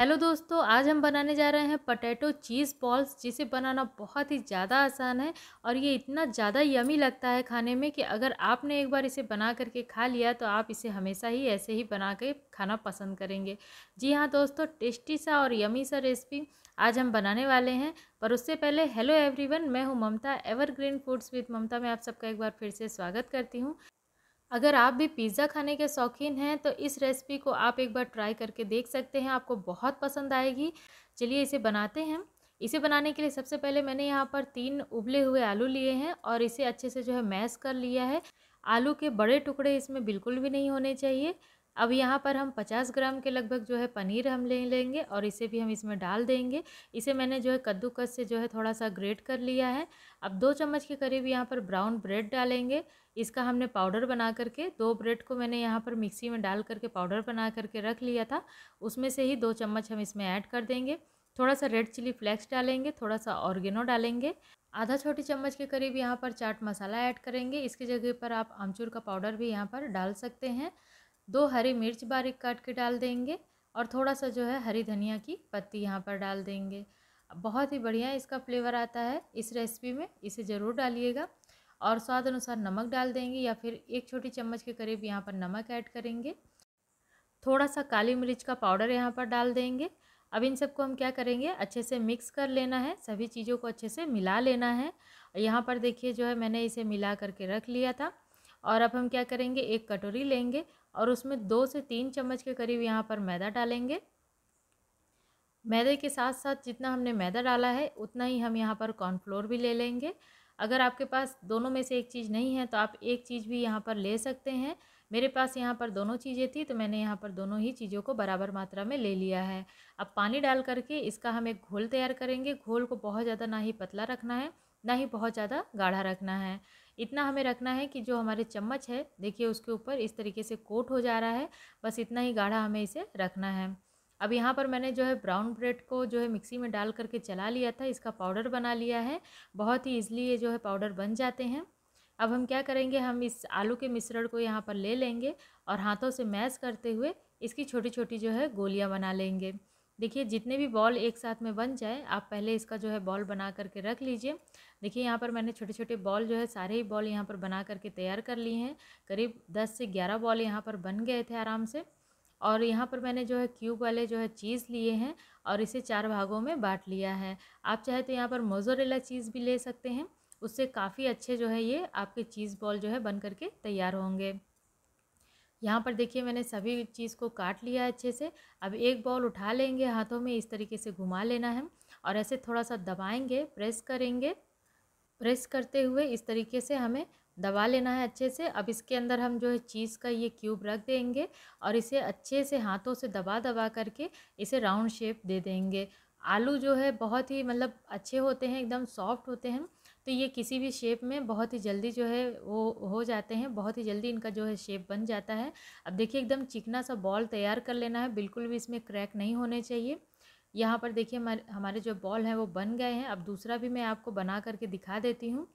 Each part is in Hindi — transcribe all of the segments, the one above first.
हेलो दोस्तों आज हम बनाने जा रहे हैं पटैटो चीज़ बॉल्स जिसे बनाना बहुत ही ज़्यादा आसान है और ये इतना ज़्यादा यमी लगता है खाने में कि अगर आपने एक बार इसे बना करके खा लिया तो आप इसे हमेशा ही ऐसे ही बना के खाना पसंद करेंगे जी हाँ दोस्तों टेस्टी सा और यमी सा रेसिपी आज हम बनाने वाले हैं पर उससे पहले हेलो एवरीवन मैं हूँ Mamta Evergreen Foods with Mamta में आप सबका एक बार फिर से स्वागत करती हूँ अगर आप भी पिज़्ज़ा खाने के शौकीन हैं तो इस रेसिपी को आप एक बार ट्राई करके देख सकते हैं आपको बहुत पसंद आएगी चलिए इसे बनाते हैं इसे बनाने के लिए सबसे पहले मैंने यहाँ पर तीन उबले हुए आलू लिए हैं और इसे अच्छे से जो है मैश कर लिया है आलू के बड़े टुकड़े इसमें बिल्कुल भी नहीं होने चाहिए अब यहाँ पर हम 50 ग्राम के लगभग जो है पनीर हम ले लेंगे और इसे भी हम इसमें डाल देंगे इसे मैंने जो है कद्दूकस से जो है थोड़ा सा ग्रेट कर लिया है अब दो चम्मच के करीब यहाँ पर ब्राउन ब्रेड डालेंगे इसका हमने पाउडर बना करके दो ब्रेड को मैंने यहाँ पर मिक्सी में डाल करके पाउडर बना करके रख लिया था उसमें से ही दो चम्मच हम इसमें ऐड कर देंगे थोड़ा सा रेड चिली फ्लेक्स डालेंगे थोड़ा सा ऑर्गेनो डालेंगे आधा छोटी चम्मच के करीब यहाँ पर चाट मसाला ऐड करेंगे इसकी जगह पर आप आमचूर का पाउडर भी यहाँ पर डाल सकते हैं दो हरी मिर्च बारीक काट के डाल देंगे और थोड़ा सा जो है हरी धनिया की पत्ती यहाँ पर डाल देंगे बहुत ही बढ़िया इसका फ्लेवर आता है इस रेसिपी में इसे ज़रूर डालिएगा और स्वाद अनुसार नमक डाल देंगे या फिर एक छोटी चम्मच के करीब यहाँ पर नमक ऐड करेंगे थोड़ा सा काली मिर्च का पाउडर यहाँ पर डाल देंगे अब इन सबको हम क्या करेंगे अच्छे से मिक्स कर लेना है सभी चीज़ों को अच्छे से मिला लेना है यहाँ पर देखिए जो है मैंने इसे मिला करके रख लिया था और अब हम क्या करेंगे एक कटोरी लेंगे और उसमें दो से तीन चम्मच के करीब यहाँ पर मैदा डालेंगे मैदे के साथ साथ जितना हमने मैदा डाला है उतना ही हम यहाँ पर कॉर्नफ्लोर भी ले लेंगे अगर आपके पास दोनों में से एक चीज़ नहीं है तो आप एक चीज़ भी यहाँ पर ले सकते हैं मेरे पास यहाँ पर दोनों चीज़ें थी तो मैंने यहाँ पर दोनों ही चीज़ों को बराबर मात्रा में ले लिया है अब पानी डाल करके इसका हम एक घोल तैयार करेंगे घोल को बहुत ज़्यादा ना ही पतला रखना है ना ही बहुत ज़्यादा गाढ़ा रखना है इतना हमें रखना है कि जो हमारे चम्मच है देखिए उसके ऊपर इस तरीके से कोट हो जा रहा है बस इतना ही गाढ़ा हमें इसे रखना है अब यहाँ पर मैंने जो है ब्राउन ब्रेड को जो है मिक्सी में डाल करके चला लिया था इसका पाउडर बना लिया है बहुत ही ईजिली ये जो है पाउडर बन जाते हैं अब हम क्या करेंगे हम इस आलू के मिश्रण को यहाँ पर ले लेंगे और हाथों से मैश करते हुए इसकी छोटी छोटी जो है गोलियाँ बना लेंगे देखिए जितने भी बॉल एक साथ में बन जाए आप पहले इसका जो है बॉल बना करके रख लीजिए देखिए यहाँ पर मैंने छोटे छोटे बॉल जो है सारे ही बॉल यहाँ पर बना करके तैयार कर लिए हैं करीब दस से ग्यारह बॉल यहाँ पर बन गए थे आराम से और यहाँ पर मैंने जो है क्यूब वाले जो है चीज़ लिए हैं और इसे चार भागों में बांट लिया है आप चाहे तो यहाँ पर मोजोरेला चीज़ भी ले सकते हैं उससे काफ़ी अच्छे जो है ये आपके चीज़ बॉल जो है बन करके तैयार होंगे यहाँ पर देखिए मैंने सभी चीज़ को काट लिया अच्छे से अब एक बॉल उठा लेंगे हाथों में इस तरीके से घुमा लेना है और ऐसे थोड़ा सा दबाएंगे प्रेस करेंगे प्रेस करते हुए इस तरीके से हमें दबा लेना है अच्छे से अब इसके अंदर हम जो है चीज़ का ये क्यूब रख देंगे और इसे अच्छे से हाथों से दबा दबा करके इसे राउंड शेप दे देंगे आलू जो है बहुत ही मतलब अच्छे होते हैं एकदम सॉफ्ट होते हैं तो ये किसी भी शेप में बहुत ही जल्दी जो है वो हो जाते हैं बहुत ही जल्दी इनका जो है शेप बन जाता है अब देखिए एकदम चिकना सा बॉल तैयार कर लेना है बिल्कुल भी इसमें क्रैक नहीं होने चाहिए यहाँ पर देखिए हमारे हमारे जो बॉल हैं वो बन गए हैं अब दूसरा भी मैं आपको बना करके दिखा देती हूँ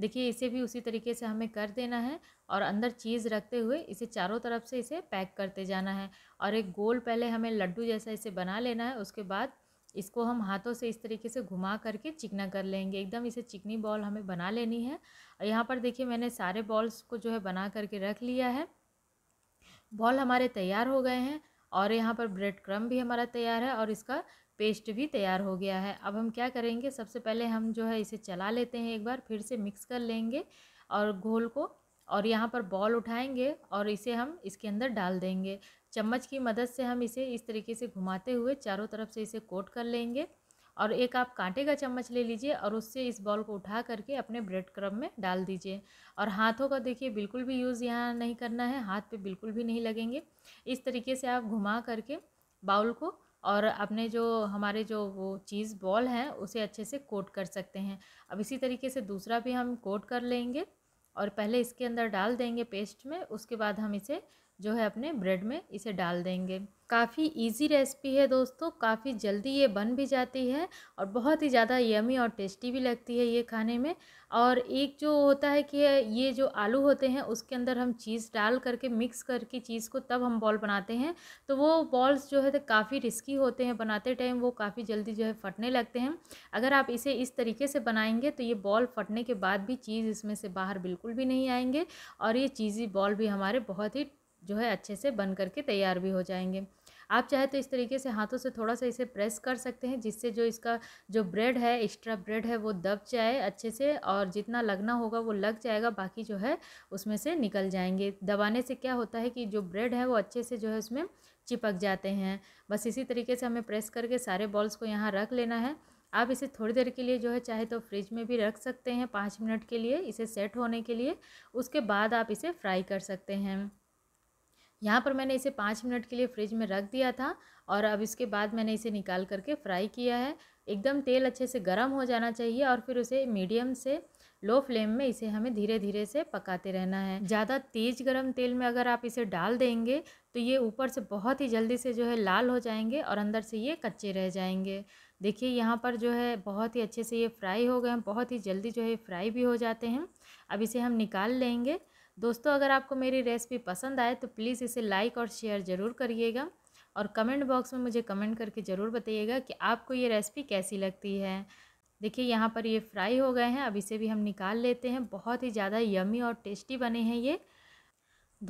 देखिए इसे भी उसी तरीके से हमें कर देना है और अंदर चीज़ रखते हुए इसे चारों तरफ से इसे पैक करते जाना है और एक गोल पहले हमें लड्डू जैसा इसे बना लेना है उसके बाद इसको हम हाथों से इस तरीके से घुमा करके चिकना कर लेंगे एकदम इसे चिकनी बॉल हमें बना लेनी है और यहाँ पर देखिए मैंने सारे बॉल्स को जो है बना करके रख लिया है बॉल हमारे तैयार हो गए हैं और यहाँ पर ब्रेड क्रम भी हमारा तैयार है और इसका पेस्ट भी तैयार हो गया है अब हम क्या करेंगे सबसे पहले हम जो है इसे चला लेते हैं एक बार फिर से मिक्स कर लेंगे और घोल को और यहाँ पर बॉल उठाएंगे और इसे हम इसके अंदर डाल देंगे चम्मच की मदद से हम इसे इस तरीके से घुमाते हुए चारों तरफ से इसे कोट कर लेंगे और एक आप कांटे का चम्मच ले लीजिए और उससे इस बॉल को उठा करके अपने ब्रेड क्रम में डाल दीजिए और हाथों का देखिए बिल्कुल भी यूज़ यहाँ नहीं करना है हाथ पे बिल्कुल भी नहीं लगेंगे इस तरीके से आप घुमा करके बाउल को और अपने जो हमारे जो वो चीज़ बॉल हैं उसे अच्छे से कोट कर सकते हैं अब इसी तरीके से दूसरा भी हम कोट कर लेंगे और पहले इसके अंदर डाल देंगे पेस्ट में उसके बाद हम इसे जो है अपने ब्रेड में इसे डाल देंगे काफ़ी इजी रेसिपी है दोस्तों काफ़ी जल्दी ये बन भी जाती है और बहुत ही ज़्यादा यमी और टेस्टी भी लगती है ये खाने में और एक जो होता है कि ये जो आलू होते हैं उसके अंदर हम चीज़ डाल करके मिक्स करके चीज़ को तब हम बॉल बनाते हैं तो वो बॉल्स जो है तो काफ़ी रिस्की होते हैं बनाते टाइम वो काफ़ी जल्दी जो है फटने लगते हैं अगर आप इसे इस तरीके से बनाएंगे तो ये बॉल फटने के बाद भी चीज़ इसमें से बाहर बिल्कुल भी नहीं आएंगे और ये चीज़ी बॉल भी हमारे बहुत ही जो है अच्छे से बन करके तैयार भी हो जाएंगे आप चाहे तो इस तरीके से हाथों से थोड़ा सा इसे प्रेस कर सकते हैं जिससे जो इसका जो ब्रेड है एक्स्ट्रा ब्रेड है वो दब जाए अच्छे से और जितना लगना होगा वो लग जाएगा बाकी जो है उसमें से निकल जाएंगे दबाने से क्या होता है कि जो ब्रेड है वो अच्छे से जो है उसमें चिपक जाते हैं बस इसी तरीके से हमें प्रेस करके सारे बॉल्स को यहाँ रख लेना है आप इसे थोड़ी देर के लिए जो है चाहे तो फ्रिज में भी रख सकते हैं पाँच मिनट के लिए इसे सेट होने के लिए उसके बाद आप इसे फ्राई कर सकते हैं यहाँ पर मैंने इसे पाँच मिनट के लिए फ्रिज में रख दिया था और अब इसके बाद मैंने इसे निकाल करके फ्राई किया है एकदम तेल अच्छे से गर्म हो जाना चाहिए और फिर उसे मीडियम से लो फ्लेम में इसे हमें धीरे धीरे से पकाते रहना है ज़्यादा तेज़ गर्म तेल में अगर आप इसे डाल देंगे तो ये ऊपर से बहुत ही जल्दी से जो है लाल हो जाएंगे और अंदर से ये कच्चे रह जाएंगे देखिए यहाँ पर जो है बहुत ही अच्छे से ये फ्राई हो गए हैं बहुत ही जल्दी जो है फ्राई भी हो जाते हैं अब इसे हम निकाल लेंगे दोस्तों अगर आपको मेरी रेसिपी पसंद आए तो प्लीज़ इसे लाइक और शेयर ज़रूर करिएगा और कमेंट बॉक्स में मुझे कमेंट करके ज़रूर बताइएगा कि आपको ये रेसिपी कैसी लगती है देखिए यहाँ पर ये फ्राई हो गए हैं अब इसे भी हम निकाल लेते हैं बहुत ही ज़्यादा यमी और टेस्टी बने हैं ये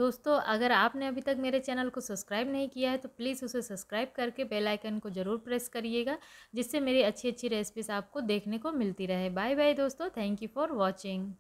दोस्तों अगर आपने अभी तक मेरे चैनल को सब्सक्राइब नहीं किया है तो प्लीज़ उसे सब्सक्राइब करके बेल आइकन को ज़रूर प्रेस करिएगा जिससे मेरी अच्छी अच्छी रेसिपीज़ आपको देखने को मिलती रहे बाय बाय दोस्तों थैंक यू फॉर वॉचिंग